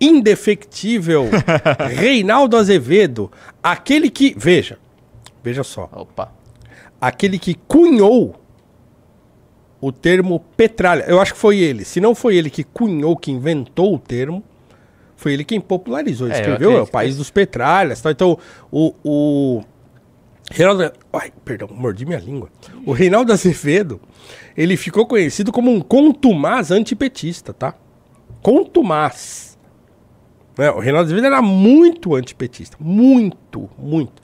indefectível Reinaldo Azevedo, aquele que. Veja, veja só. Opa. Aquele que cunhou o termo petralha. Eu acho que foi ele. Se não foi ele que cunhou, que inventou o termo, foi ele quem popularizou. Ele é, escreveu é, o país dos petralhas. Tal. Então, o. o Reinaldo. Ai, perdão, mordi minha língua. O Reinaldo Azevedo, ele ficou conhecido como um contumaz antipetista, tá? Contumaz. Né? O Reinaldo Azevedo era muito antipetista. Muito, muito.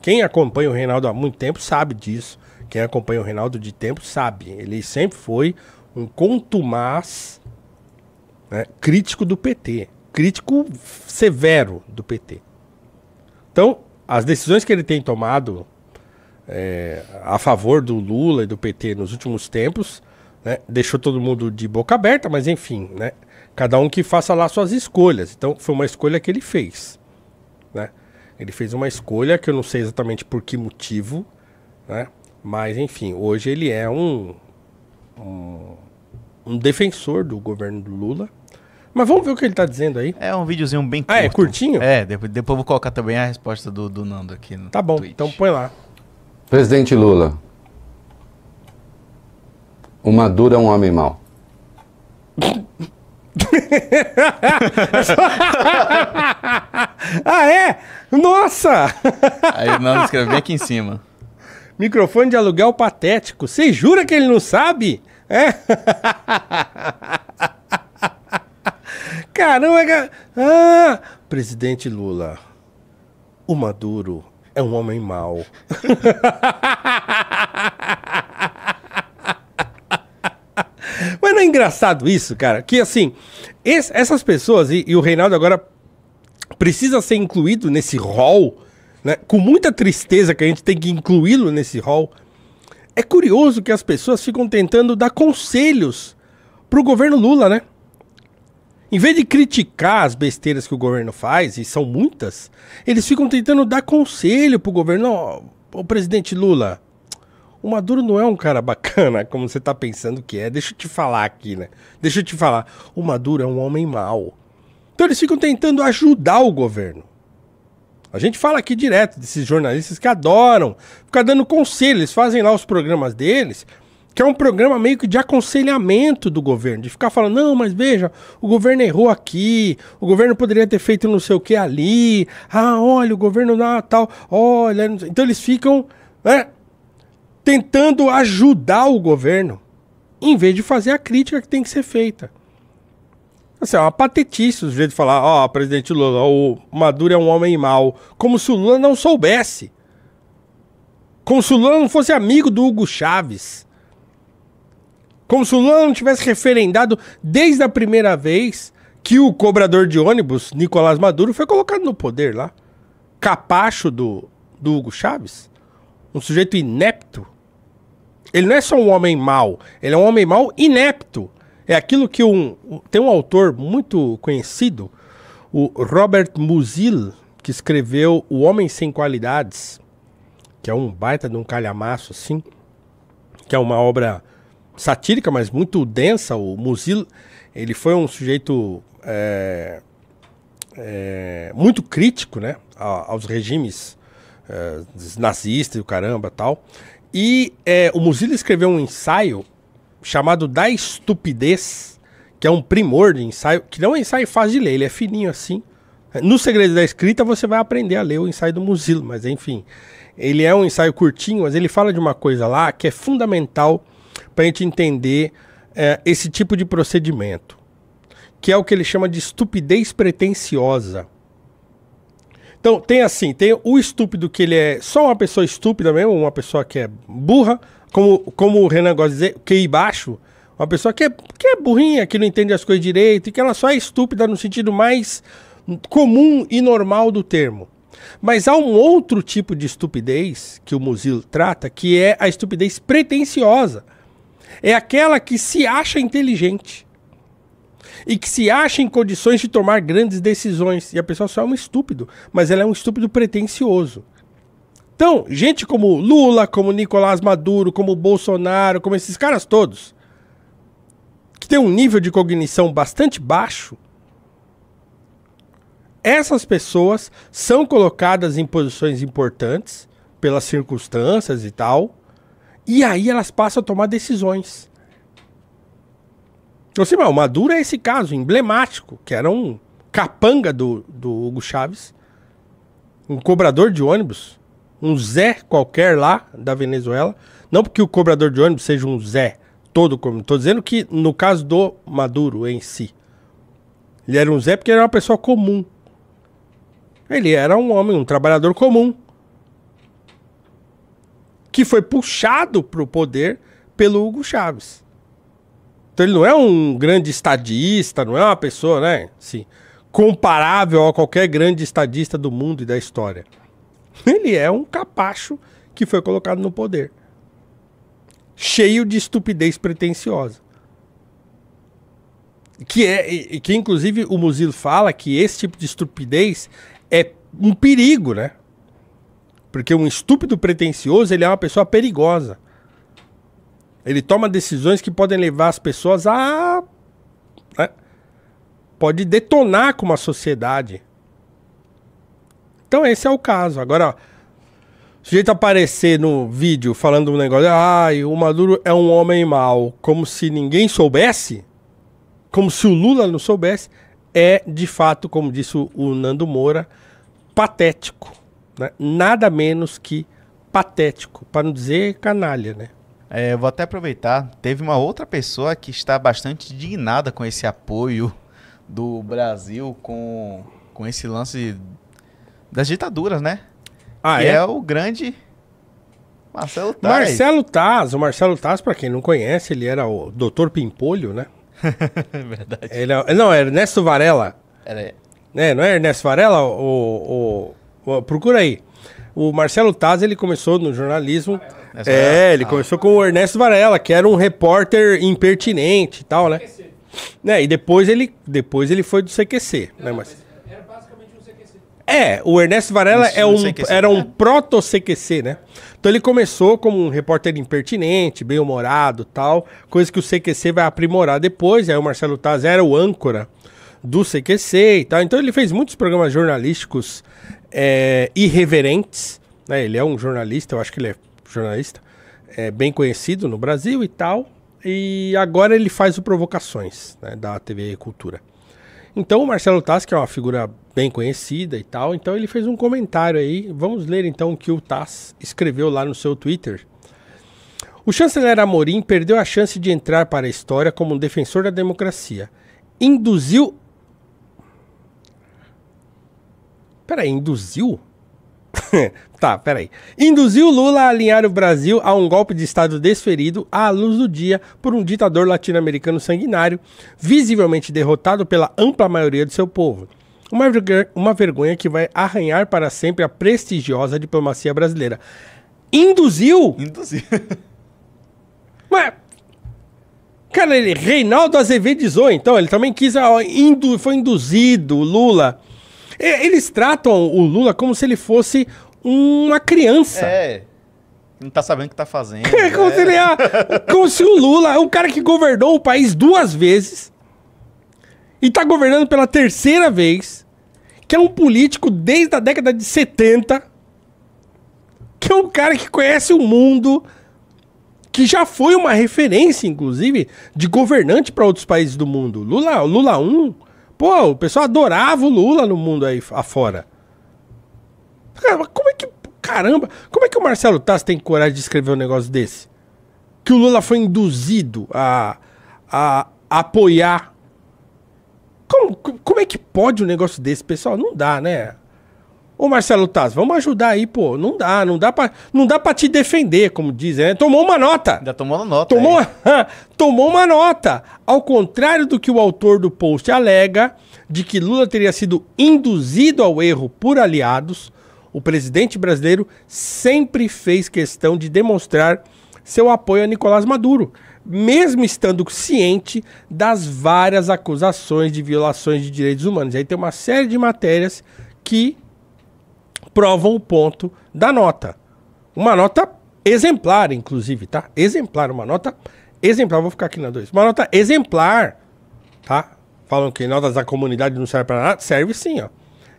Quem acompanha o Reinaldo há muito tempo sabe disso. Quem acompanha o Reinaldo de tempo sabe. Ele sempre foi um contumaz né, crítico do PT. Crítico severo do PT. Então, as decisões que ele tem tomado é, a favor do Lula e do PT nos últimos tempos, né, deixou todo mundo de boca aberta, mas enfim, né, Cada um que faça lá suas escolhas. Então, foi uma escolha que ele fez. Né? Ele fez uma escolha que eu não sei exatamente por que motivo, né? mas enfim, hoje ele é um, um, um defensor do governo do Lula. Mas vamos ver o que ele está dizendo aí. É um videozinho bem curto. Ah, é curtinho? É, depois, depois vou colocar também a resposta do, do Nando aqui no Tá bom, Twitch. então põe lá. Presidente Lula, o Maduro é um homem mau. ah, é? Nossa! Aí o Nando bem aqui em cima. Microfone de aluguel patético. Você jura que ele não sabe? É? Caramba, Ah, presidente Lula. O Maduro é um homem mau. engraçado isso, cara? Que assim, esse, essas pessoas, e, e, o Reinaldo agora precisa ser incluído nesse rol, né? Com muita tristeza que a gente tem que incluí-lo nesse rol. É curioso que as pessoas ficam tentando dar conselhos pro governo Lula, né? Em vez de criticar as besteiras que o governo faz, e são muitas, eles ficam tentando dar conselho pro governo. Ô, o presidente Lula, o Maduro não é um cara bacana, como você tá pensando que é. Deixa eu te falar aqui, né? Deixa eu te falar. O Maduro é um homem mau. Então eles ficam tentando ajudar o governo. A gente fala aqui direto desses jornalistas que adoram ficar dando conselho. Eles fazem lá os programas deles, que é um programa meio que de aconselhamento do governo, de ficar falando: não, mas veja, o governo errou aqui, o governo poderia ter feito não sei o que ali, ah, olha, o governo lá, tal, olha. Então eles ficam é tentando ajudar o governo, em vez de fazer a crítica que tem que ser feita. Assim, é uma patetice o jeito de falar, ó, oh, presidente Lula, o Maduro é um homem mau. Como se o Lula não soubesse. Como se o Lula não fosse amigo do Hugo Chaves. Como se o Lula não tivesse referendado desde a primeira vez que o cobrador de ônibus, Nicolás Maduro, foi colocado no poder lá. Capacho do, do Hugo Chaves. Um sujeito inepto. Ele não é só um homem mau, ele é um homem mau inepto. É aquilo que um. Tem um autor muito conhecido, o Robert Musil, que escreveu O Homem Sem Qualidades, que é um baita de um calhamaço, assim, que é uma obra satírica, mas muito densa. O Musil, ele foi um sujeito é, é, muito crítico né, aos regimes é, nazistas e o caramba tal. E é, o Muzilo escreveu um ensaio chamado Da Estupidez, que é um primor de ensaio, que não é um ensaio fácil de ler, ele é fininho assim. No Segredo da Escrita você vai aprender a ler o ensaio do Muzilo, mas enfim. Ele é um ensaio curtinho, mas ele fala de uma coisa lá que é fundamental para a gente entender é, esse tipo de procedimento, que é o que ele chama de estupidez pretensiosa. Então, tem assim, tem o estúpido que ele é só uma pessoa estúpida mesmo, uma pessoa que é burra, como, como o Renan gosta de dizer, QI baixo, uma pessoa que é, que é burrinha, que não entende as coisas direito, e que ela só é estúpida no sentido mais comum e normal do termo. Mas há um outro tipo de estupidez que o Musil trata, que é a estupidez pretensiosa. É aquela que se acha inteligente e que se acha em condições de tomar grandes decisões. E a pessoa só é um estúpido, mas ela é um estúpido pretencioso. Então, gente como Lula, como Nicolás Maduro, como Bolsonaro, como esses caras todos, que tem um nível de cognição bastante baixo, essas pessoas são colocadas em posições importantes pelas circunstâncias e tal, e aí elas passam a tomar decisões. Assim, o Maduro é esse caso emblemático, que era um capanga do, do Hugo Chaves, um cobrador de ônibus, um Zé qualquer lá da Venezuela. Não porque o cobrador de ônibus seja um Zé todo como. Estou dizendo que no caso do Maduro em si. Ele era um Zé porque era uma pessoa comum. Ele era um homem, um trabalhador comum. Que foi puxado para o poder pelo Hugo Chaves. Então ele não é um grande estadista, não é uma pessoa, né? Assim, comparável a qualquer grande estadista do mundo e da história. Ele é um capacho que foi colocado no poder. Cheio de estupidez pretensiosa. Que é, que inclusive o Musil fala que esse tipo de estupidez é um perigo, né? Porque um estúpido pretensioso, ele é uma pessoa perigosa. Ele toma decisões que podem levar as pessoas a. Né? Pode detonar com uma sociedade. Então esse é o caso. Agora, o sujeito aparecer no vídeo falando um negócio, ai, ah, o Maduro é um homem mau, como se ninguém soubesse, como se o Lula não soubesse, é de fato, como disse o Nando Moura, patético. Né? Nada menos que patético, para não dizer canalha, né? É, eu vou até aproveitar. Teve uma outra pessoa que está bastante indignada com esse apoio do Brasil com, com esse lance das ditaduras, né? Ah, que é? é o grande Marcelo Taz. Marcelo Taz, o Marcelo Taz, para quem não conhece, ele era o Dr. Pimpolho, né? é verdade. Ele, é não, é Ernesto Varela. Era... É, não é Ernesto Varela? O, o, o, procura aí. O Marcelo Taz, ele começou no jornalismo. Nessa é, era... ele ah. começou com o Ernesto Varela, que era um repórter impertinente e tal, né? né? E depois ele, depois ele foi do CQC, não, né? Mas... Era basicamente um CQC. É, o Ernesto Varela é um, era um proto-CQC, né? Então ele começou como um repórter impertinente, bem-humorado tal, coisa que o CQC vai aprimorar depois. Aí o Marcelo Taz era o âncora do CQC e tal. Então ele fez muitos programas jornalísticos é, irreverentes. Né? Ele é um jornalista, eu acho que ele é jornalista, é bem conhecido no Brasil e tal. E agora ele faz o Provocações, né, da TV Cultura. Então o Marcelo Tass, que é uma figura bem conhecida e tal, então ele fez um comentário aí. Vamos ler então o que o Tass escreveu lá no seu Twitter. O chanceler Amorim perdeu a chance de entrar para a história como um defensor da democracia. Induziu. Peraí, induziu? tá, peraí. Induziu Lula a alinhar o Brasil a um golpe de Estado desferido à luz do dia por um ditador latino-americano sanguinário, visivelmente derrotado pela ampla maioria do seu povo. Uma, vergonha, uma vergonha que vai arranhar para sempre a prestigiosa diplomacia brasileira. Induziu? Induziu. Mas. Cara, ele, Reinaldo Azevedo então, ele também quis. Ó, indu, foi induzido Lula é, eles tratam o Lula como se ele fosse uma criança. É. Não tá sabendo o que tá fazendo. É como, é. Se ele, é, como se o Lula, é um cara que governou o país duas vezes e tá governando pela terceira vez, que é um político desde a década de 70, que é um cara que conhece o mundo, que já foi uma referência, inclusive, de governante para outros países do mundo. Lula, Lula 1 Pô, o pessoal adorava o Lula no mundo aí afora. Cara, como é que. Caramba, como é que o Marcelo Tassi tem coragem de escrever um negócio desse? Que o Lula foi induzido a, a, a apoiar. Como, como é que pode um negócio desse, pessoal? Não dá, né? Ô Marcelo Taz, vamos ajudar aí, pô. Não dá, não dá pra, não dá pra te defender, como dizem. Né? Tomou uma nota. Ainda tomou uma nota. Tomou, tomou uma nota. Ao contrário do que o autor do post alega, de que Lula teria sido induzido ao erro por aliados, o presidente brasileiro sempre fez questão de demonstrar seu apoio a Nicolás Maduro, mesmo estando ciente das várias acusações de violações de direitos humanos. E aí tem uma série de matérias que provam o ponto da nota. Uma nota exemplar, inclusive, tá? Exemplar, uma nota exemplar. Vou ficar aqui na 2. Uma nota exemplar, tá? Falam que notas da comunidade não servem para nada. Serve sim, ó.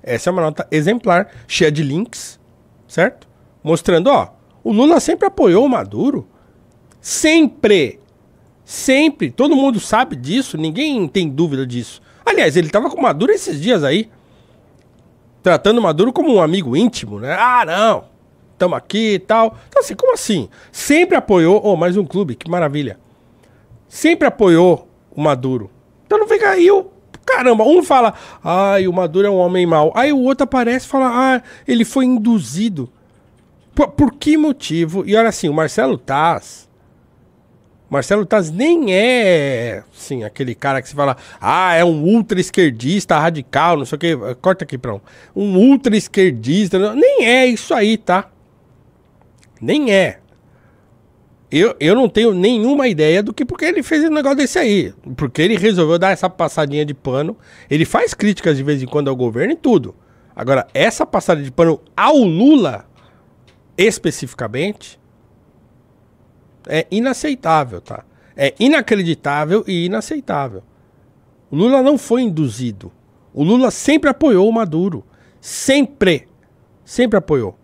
Essa é uma nota exemplar, cheia de links, certo? Mostrando, ó, o Lula sempre apoiou o Maduro. Sempre. Sempre. Todo mundo sabe disso, ninguém tem dúvida disso. Aliás, ele tava com o Maduro esses dias aí tratando Maduro como um amigo íntimo, né? Ah, não, tamo aqui e tal. Então, assim, como assim? Sempre apoiou, oh, mais um clube, que maravilha. Sempre apoiou o Maduro. Então não fica aí o. Caramba, um fala, ai, ah, o Maduro é um homem mau. Aí o outro aparece e fala, ah, ele foi induzido. Por, por que motivo? E olha assim, o Marcelo Taz Marcelo Taz nem é, assim, aquele cara que se fala, ah, é um ultra esquerdista radical, não sei o que, corta aqui pra um, um ultra esquerdista, nem é isso aí, tá? Nem é. Eu, eu não tenho nenhuma ideia do que porque ele fez um negócio desse aí. Porque ele resolveu dar essa passadinha de pano. Ele faz críticas de vez em quando ao governo e tudo. Agora, essa passada de pano ao Lula, especificamente, é inaceitável, tá? É inacreditável e inaceitável. O Lula não foi induzido. O Lula sempre apoiou o Maduro. Sempre. Sempre apoiou.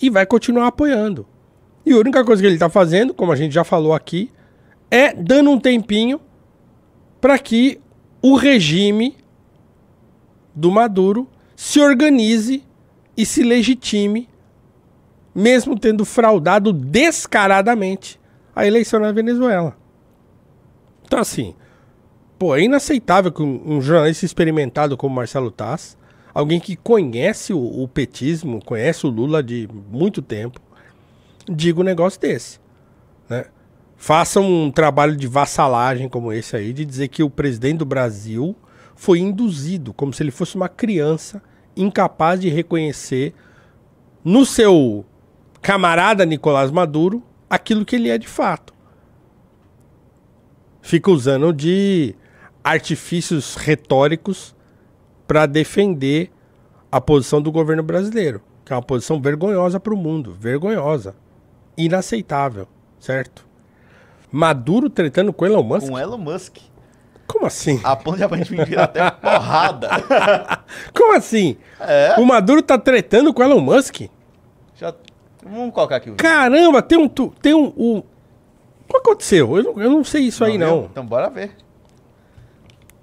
E vai continuar apoiando. E a única coisa que ele está fazendo, como a gente já falou aqui, é dando um tempinho para que o regime do Maduro se organize e se legitime mesmo tendo fraudado descaradamente a eleição na Venezuela. Então, assim, pô, é inaceitável que um, jornalista experimentado como Marcelo Taz, alguém que conhece o, o petismo, conhece o Lula de muito tempo, diga um negócio desse. Né? Faça um trabalho de vassalagem como esse aí, de dizer que o presidente do Brasil foi induzido, como se ele fosse uma criança incapaz de reconhecer no seu camarada Nicolás Maduro aquilo que ele é de fato. Fica usando de artifícios retóricos para defender a posição do governo brasileiro, que é uma posição vergonhosa para o mundo, vergonhosa, inaceitável, certo? Maduro tretando com Elon Musk. Com Elon Musk. Como assim? A ponte de aparentemente virar até porrada. Como assim? É? O Maduro tá tretando com Elon Musk? Vamos colocar aqui. O... Caramba, tem um. Tem um, um... O que aconteceu? Eu não, eu não sei isso não, aí, não. então bora ver.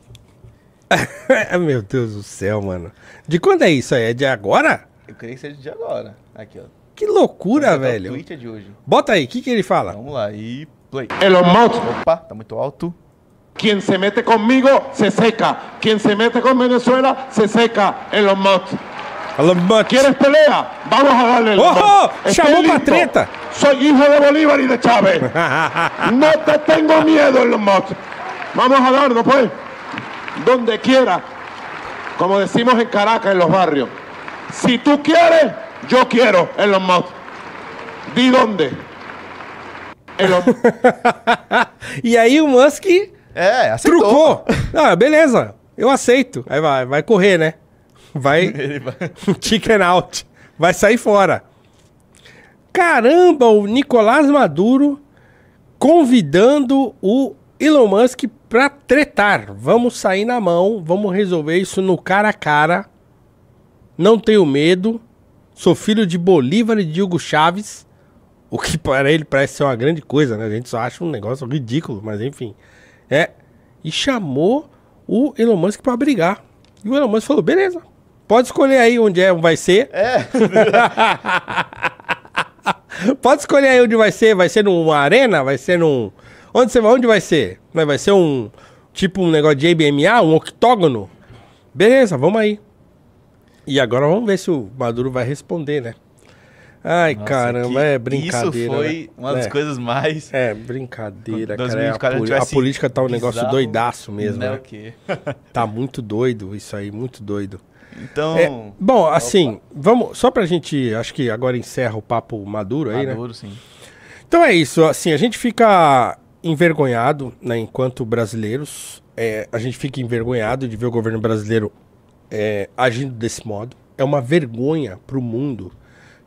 Meu Deus do céu, mano. De quando é isso aí? É de agora? Eu creio que seja de agora. Aqui, ó. Que loucura, velho. O tweet é de hoje. Bota aí, o que, que ele fala? Vamos lá, e play. Elon Musk. Opa, tá muito alto. Quem se mete comigo se seca. Quem se mete com Venezuela se seca. Elon Musk. ¿Quieres pelea? Vamos a darle. ¡Ojo! Chamó treta. Soy hijo de Bolívar y de Chávez. no te tengo miedo, los Vamos a darlo. pues. Donde quiera. Como decimos en Caracas, en los barrios. Si tú quieres, yo quiero, Los Musk. Di dónde. Y E aí o Musk. É, eh, Trucou. Ah, beleza. Eu aceito. Aí vai, vai correr, né? vai, vai... chicken out, vai sair fora. Caramba, o Nicolás Maduro convidando o Elon Musk para tretar. Vamos sair na mão, vamos resolver isso no cara a cara. Não tenho medo. Sou filho de Bolívar e de Hugo Chaves. O que para ele parece ser uma grande coisa, né? A gente só acha um negócio ridículo, mas enfim. É. E chamou o Elon Musk para brigar. E o Elon Musk falou: beleza, Pode escolher aí onde é, vai ser. É. Pode escolher aí onde vai ser. Vai ser numa arena? Vai ser num. Onde, você, onde vai ser? Né, vai ser um. Tipo um negócio de MMA, um octógono? Beleza, vamos aí. E agora vamos ver se o Maduro vai responder, né? Ai, Nossa, caramba, é brincadeira. Isso foi né? uma das é. coisas mais. É, brincadeira, 2000, cara. É, a, a, política tá um bizarro, negócio doidaço mesmo. É né? o quê? tá muito doido isso aí, muito doido. Então. É, bom, assim, vamos. Só pra gente. Acho que agora encerra o papo maduro aí, maduro, né? Maduro, sim. Então é isso. Assim, a gente fica envergonhado, né, enquanto brasileiros. É, a gente fica envergonhado de ver o governo brasileiro é, agindo desse modo. É uma vergonha para o mundo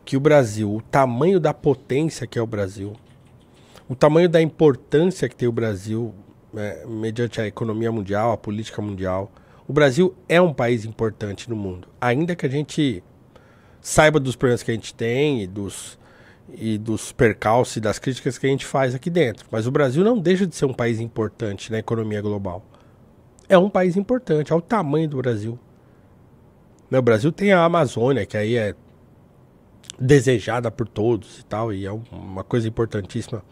que o Brasil, o tamanho da potência que é o Brasil, o tamanho da importância que tem o Brasil né, mediante a economia mundial, a política mundial o Brasil é um país importante no mundo. Ainda que a gente saiba dos problemas que a gente tem e dos, e dos percalços e das críticas que a gente faz aqui dentro. Mas o Brasil não deixa de ser um país importante na economia global. É um país importante, olha o tamanho do Brasil. Né, o Brasil tem a Amazônia, que aí é desejada por todos e tal, e é uma coisa importantíssima.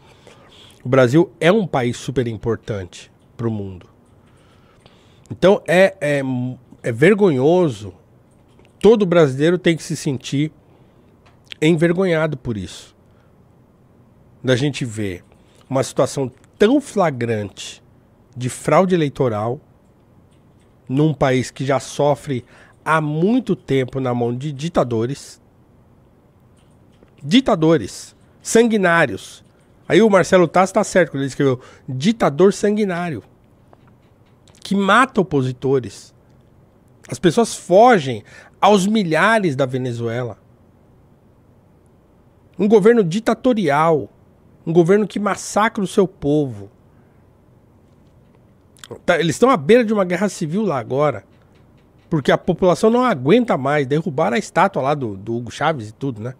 O Brasil é um país super importante para o mundo. Então é, é, é vergonhoso. Todo brasileiro tem que se sentir envergonhado por isso. Da gente ver uma situação tão flagrante de fraude eleitoral num país que já sofre há muito tempo na mão de ditadores. Ditadores sanguinários. Aí o Marcelo Tassi está certo quando ele escreveu ditador sanguinário que mata opositores. As pessoas fogem aos milhares da Venezuela. Um governo ditatorial, um governo que massacra o seu povo. Tá, eles estão à beira de uma guerra civil lá agora. Porque a população não aguenta mais. Derrubaram a estátua lá do, do Hugo Chaves e tudo, né?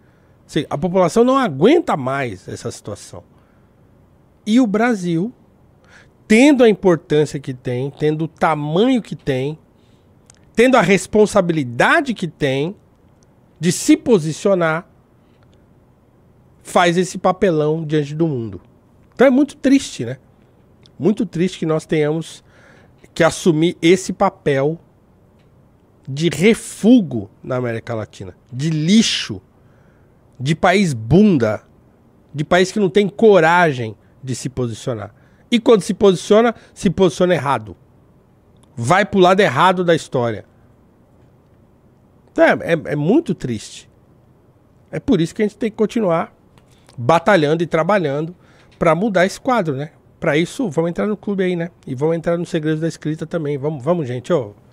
a população não aguenta mais essa situação. E o Brasil tendo a importância que tem, tendo o tamanho que tem, tendo a responsabilidade que tem de se posicionar, faz esse papelão diante do mundo. Então é muito triste, né? Muito triste que nós tenhamos que assumir esse papel de refúgio na América Latina, de lixo, de país bunda, de país que não tem coragem de se posicionar. E quando se posiciona, se posiciona errado. Vai pro lado errado da história. É, é, é muito triste. É por isso que a gente tem que continuar batalhando e trabalhando para mudar esse quadro, né? Para isso, vamos entrar no clube aí, né? E vamos entrar no Segredo da Escrita também. Vamos, vamos gente. ó.